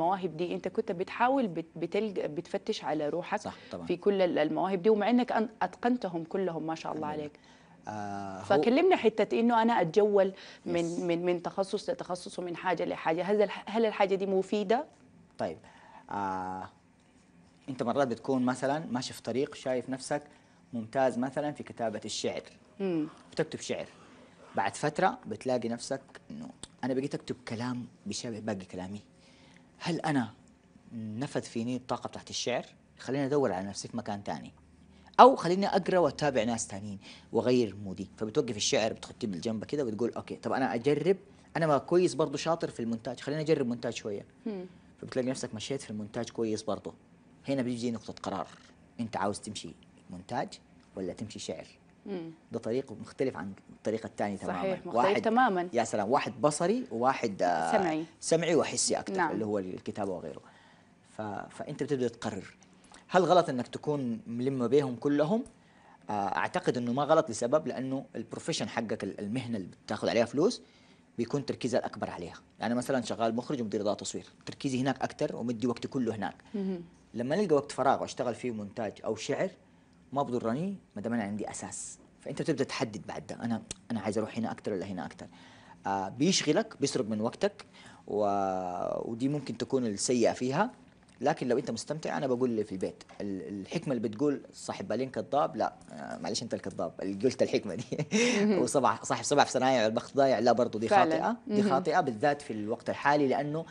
المواهب دي انت كنت بتحاول بتلج بتفتش على روحك صح طبعا. في كل المواهب دي ومع انك اتقنتهم كلهم ما شاء الله عليك آه فكلمنا حته انه انا اتجول من يس. من من تخصص لتخصص ومن حاجه لحاجه هل هل الحاجه دي مفيده طيب آه انت مرات بتكون مثلا ماشي في طريق شايف نفسك ممتاز مثلا في كتابه الشعر مم. بتكتب شعر بعد فتره بتلاقي نفسك انه انا بقيت اكتب كلام بيشبه باقي كلامي هل أنا نفذ فيني الطاقة بتاعت الشعر خليني أدور على نفسي في مكان تاني أو خليني أقرأ وأتابع ناس تانيين وأغير مودي فبتوقف الشعر بتحطيه بالجنب كده وبتقول أوكي طب أنا أجرب أنا ما كويس برضه شاطر في المونتاج خليني أجرب مونتاج شوية فبتلاقي نفسك مشيت في المونتاج كويس برضه هنا بيجي نقطة قرار أنت عاوز تمشي مونتاج ولا تمشي شعر ده طريق مختلف عن الطريقه الثانيه تماما صحيح مختلف واحد تماما يا سلام واحد بصري وواحد آه، سمعي سمعي وحسي اكثر نعم. اللي هو الكتابه وغيره ف... فانت بتبدا تقرر هل غلط انك تكون ملم بيهم كلهم آه، اعتقد انه ما غلط لسبب لانه البروفيشن حقك المهنه اللي بتاخذ عليها فلوس بيكون تركيزها الاكبر عليها يعني مثلا شغال مخرج ومدير اضاءه تصوير تركيزي هناك اكثر ومدي وقتي كله هناك لما نلقى وقت فراغ واشتغل فيه مونتاج او شعر ما بضرني ما دام انا عندي اساس فانت بتبدا تحدد بعد ده انا انا عايز اروح هنا اكتر ولا هنا اكتر آه بيشغلك بيسرق من وقتك و... ودي ممكن تكون السيئه فيها لكن لو انت مستمتع انا بقول اللي في البيت الحكمه اللي بتقول صاحب بالين كذاب لا آه، معلش انت الكذاب اللي قلت الحكمه دي وصاحب صاحب سبع صنايع البخت ضايع لا برضه دي خاطئه دي خاطئه بالذات في الوقت الحالي لانه